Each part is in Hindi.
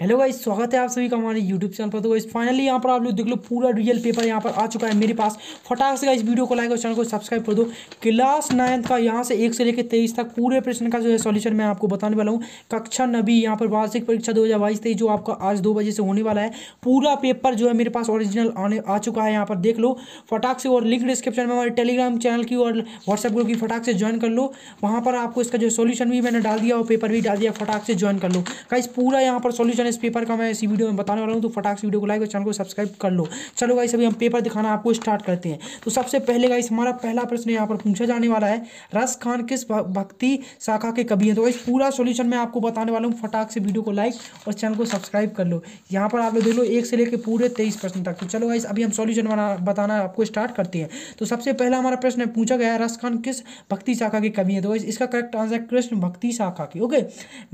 हेलो गाइस स्वागत है आप सभी का हमारे यूट्यूब चैनल पर तो गाइस फाइनली यहाँ पर आप लोग देख लो पूरा रियल पेपर यहाँ पर आ चुका है मेरे पास फटाक से गाइस वीडियो को लाइक और चैनल को सब्सक्राइब कर दो क्लास नाइन्थ का यहाँ से एक से लेकर तेईस तक पूरे प्रश्न का जो है सॉल्यूशन मैं आपको बताने वाला हूँ कक्षा नबी यहाँ पर वार्षिक परीक्षा दो हज़ार जो आपका आज दो बजे से होने वाला है पूरा पेपर जो है मेरे पास ऑरिजिनल आने आ चुका है यहाँ पर देख लो फटाक से और लिंक डिस्क्रिप्शन में हमारे टेलीग्राम चैनल की और व्हाट्सएप ग्रुप की फटाक से ज्वाइन कर लो वहाँ पर आपको इसका जो सोल्यूशन भी मैंने डाल दिया और पेपर भी डाल दिया फटाक से ज्वाइन कर लो गाइस पूरा यहाँ पर सोल्यूशन इस पेपर का मैं इसी वीडियो में बताने वाला हूँ तो फटाक से वीडियो को लाइक और चैनल को सब्सक्राइब कर लो चलो गाइस अभी हम पेपर दिखाना आपको स्टार्ट करते हैं तो सबसे पहले गाइस हमारा पहला प्रश्न यहाँ पर पूछा जाने वाला है रस खान किस भक्ति शाखा के कवि हैं तो इस पूरा सोल्यूशन मैं आपको बताने वाला हूँ फटाक से वीडियो को लाइक और चैनल को सब्सक्राइब कर लो यहाँ पर आप लोग देख लो एक से लेकर पूरे तेईस प्रश्न तक तो चलो गाइस अभी हम सोल्यूशन बताना आपको स्टार्ट करते हैं तो सबसे पहला हमारा प्रश्न पूछा गया है रस खान किस भक्ति शाखा के कवि हैं तो इसका करेक्ट आंसर कृष्ण भक्ति शाखा की ओके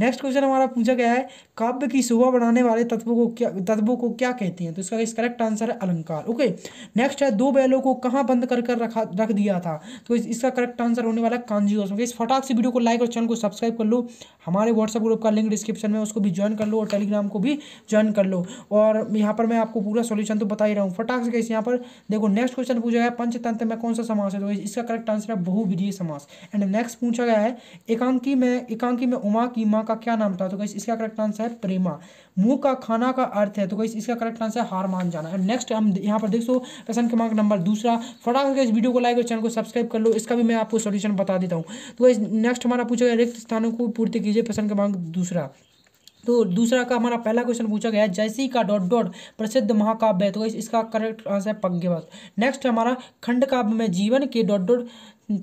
नेक्स्ट क्वेश्चन हमारा पूछा गया है काव्य की सुबह बलुआ बनाने वाले तत्वों को क्या तत्वों को क्या कहते हैं तो इसका इस करेक्ट आंसर है अलंकार ओके नेक्स्ट है दो बैलों को कहाँ बंद कर कर रखा रख दिया था तो इस, इसका करेक्ट आंसर होने वाला कांजी ओके इस फटाक से वीडियो को लाइक और चैनल को सब्सक्राइब कर लो हमारे व्हाट्सअप ग्रुप का लिंक डिस्क्रिप्शन में उसको भी ज्वाइन कर लो और टेलीग्राम को भी ज्वाइन कर लो और यहाँ पर मैं आपको पूरा सोल्यूशन तो बता ही रहा हूँ फटाक से कैसे यहाँ पर देखो नेक्स्ट क्वेश्चन पूछा गया पंचतंत्र में कौन सा समास है तो इसका करेक्ट आंसर है बहुविधीय समास एंड नेक्स्ट पूछा गया है एकांकी में एकांकी में उमा की माँ का क्या नाम था तो इसका करेक्ट आंसर है प्रेमा मुंह का खाना का अर्थ है तो कहीं इसका करेक्ट आंसर हार मान जाना है नेक्स्ट हम यहाँ पर देख सो प्रश्न क्रमांक नंबर दूसरा फटाफट इस वीडियो को लाइक और चैनल को सब्सक्राइब कर लो इसका भी मैं आपको सोल्यूशन बता देता हूँ तो कहीं नेक्स्ट हमारा पूछा गया रिक्त स्थानों को पूर्ति कीजिए प्रश्न क्रमांक दूसरा तो दूसरा का हमारा पहला क्वेश्चन पूछा गया है जैसी का डॉट डॉट प्रसिद्ध महाकाव्य है तो इसका करेक्ट आंसर है पग्ञवत नेक्स्ट हमारा खंड काव्य में जीवन के डॉट डॉट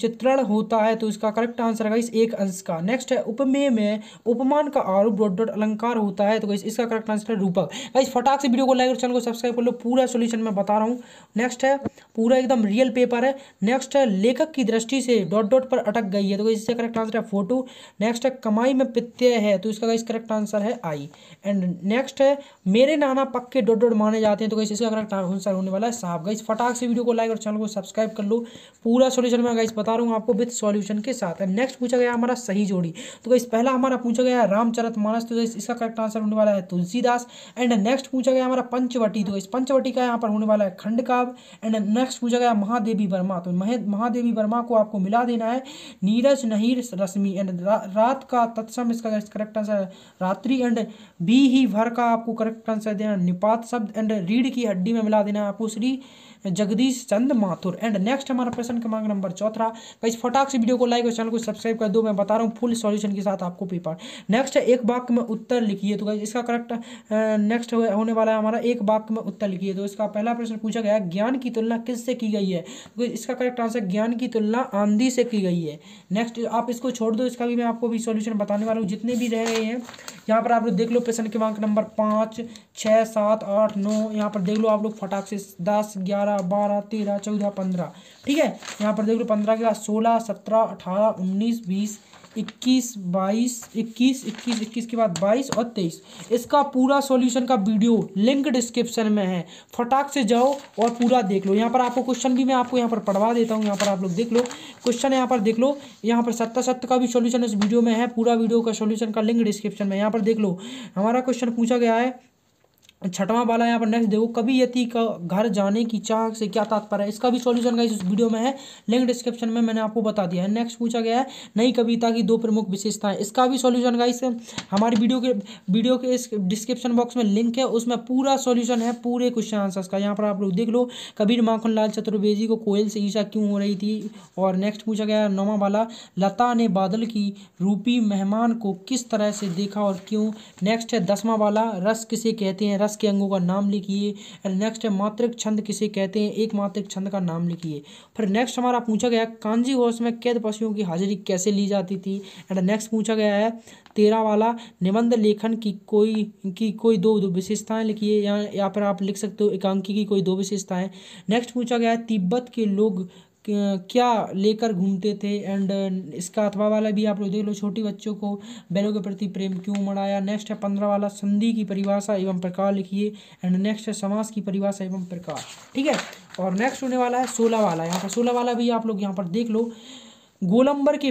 चित्रण होता है तो इसका करेक्ट आंसर है इस एक अंश का नेक्स्ट है उपमेय में उपमान का आरोप डॉट डॉट अलंकार होता है तो इसका करेक्ट आंसर है रूपक गाइस फटाक से वीडियो को लाइक और चैनल को सब्सक्राइब कर लो पूरा सोल्यूशन मैं बता रहा हूँ नेक्स्ट है पूरा एकदम रियल पेपर है नेक्स्ट है लेखक की दृष्टि से डॉट डॉट पर अटक गई है तो इसका करेक्ट आंसर है फोटो नेक्स्ट है कमाई में प्रत्यय है तो इसका गाइस करेक्ट आंसर है आई एंड नेक्स्ट है मेरे नाना पक्के डॉट डॉट माने जाते हैं तो गाइस इसका करेक्ट आंसर होने वाला है साहब गाइस फटाक से वीडियो को लाइक और चैनल को सब्सक्राइब कर लो पूरा सोल्यूशन में गाइस गैस बता रहा हूँ आपको विथ सॉल्यूशन के साथ नेक्स्ट पूछा गया हमारा सही जोड़ी तो गैस पहला हमारा पूछा गया रामचरित मानस तो इसका करेक्ट आंसर होने वाला है तुलसीदास एंड नेक्स्ट पूछा गया हमारा पंचवटी तो इस पंचवटी का यहाँ पर होने वाला है खंड एंड नेक्स्ट पूछा गया महादेवी वर्मा तो महादेवी वर्मा को आपको मिला देना है नीरज नहीर रश्मि एंड रात का तत्सम इसका करेक्ट आंसर है रात्रि एंड बी ही भर का आपको करेक्ट आंसर देना निपात शब्द एंड रीढ़ की हड्डी में मिला देना है आपको श्री जगदीश चंद माथुर एंड नेक्स्ट हमारा प्रश्न क्रमांक नंबर चौथा का इस फटाक से वीडियो को लाइक और चैनल को सब्सक्राइब कर दो मैं बता रहा हूँ फुल सॉल्यूशन के साथ आपको पेपर नेक्स्ट एक वाक्य में उत्तर लिखिए तो इसका करेक्ट नेक्स्ट होने वाला है हमारा एक वाक्य में उत्तर लिखिए तो इसका पहला प्रश्न पूछा गया ज्ञान की तुलना किससे की गई है तो इसका करेक्ट आंसर ज्ञान की तुलना आंधी से की गई है नेक्स्ट आप इसको छोड़ दो इसका भी मैं आपको भी सोल्यूशन बताने वाला हूँ जितने भी रह गए हैं यहाँ पर आप लोग देख लो प्रश्न क्रमांक नंबर पाँच छः सात आठ नौ यहाँ पर देख लो आप लोग फटाक से दस ग्यारह बारह तेरह चौदह पंद्रह ठीक है यहाँ पर देख लो पंद्रह के बाद सोलह सत्रह अठारह उन्नीस बीस इक्कीस बाईस इक्कीस इक्कीस इक्कीस के बाद बाईस और तेईस इसका पूरा सॉल्यूशन का वीडियो लिंक डिस्क्रिप्शन में है फटाक से जाओ और पूरा देख लो यहाँ पर आपको क्वेश्चन भी मैं आपको यहाँ पर पढ़वा देता हूँ यहाँ पर आप लोग देख लो क्वेश्चन यहाँ पर देख लो यहाँ पर सत्ता सत्य का भी सोल्यूशन इस वीडियो में है पूरा वीडियो का सोल्यूशन का लिंक डिस्क्रिप्शन में यहाँ पर देख लो हमारा क्वेश्चन पूछा गया है छठवां वाला यहाँ पर नेक्स्ट देखो कभी यति का घर जाने की चाह से क्या तात्पर्य है इसका भी सॉल्यूशन का इस वीडियो में है लिंक डिस्क्रिप्शन में मैंने आपको बता दिया है नेक्स्ट पूछा गया है नई कविता की दो प्रमुख विशेषताएं इसका भी सॉल्यूशन का इस हमारी वीडियो के वीडियो के इस डिस्क्रिप्शन बॉक्स में लिंक है उसमें पूरा सोल्यूशन है पूरे क्वेश्चन आंसर्स का यहाँ पर आप लोग देख लो कबीर माखन लाल चतुर्वेदी को कोयल से ईशा क्यों हो रही थी और नेक्स्ट पूछा गया नौवा वाला लता ने बादल की रूपी मेहमान को किस तरह से देखा और क्यों नेक्स्ट है दसवां वाला रस किसे कहते हैं रस रस के अंगों का नाम लिखिए एंड नेक्स्ट है मात्रिक छंद किसे कहते हैं एक मात्रिक छंद का नाम लिखिए फिर नेक्स्ट हमारा पूछा गया कांजी घोष में कैद पशुओं की हाजिरी कैसे ली जाती थी एंड नेक्स्ट पूछा गया है तेरह वाला निबंध लेखन की कोई की कोई दो, दो विशेषताएं लिखिए या, या फिर आप लिख सकते हो एकांकी की कोई दो विशेषताएं नेक्स्ट पूछा गया है तिब्बत के लोग क्या लेकर घूमते थे एंड uh, इसका अथवा वाला भी आप लोग देख लो छोटे बच्चों को बैलों के प्रति प्रेम क्यों मनाया नेक्स्ट है पंद्रह वाला संधि की परिभाषा एवं प्रकार लिखिए एंड नेक्स्ट है समास की परिभाषा एवं प्रकार ठीक है और नेक्स्ट होने वाला है सोलह वाला यहाँ पर सोलह वाला भी आप लोग यहाँ पर देख लो गोलंबर के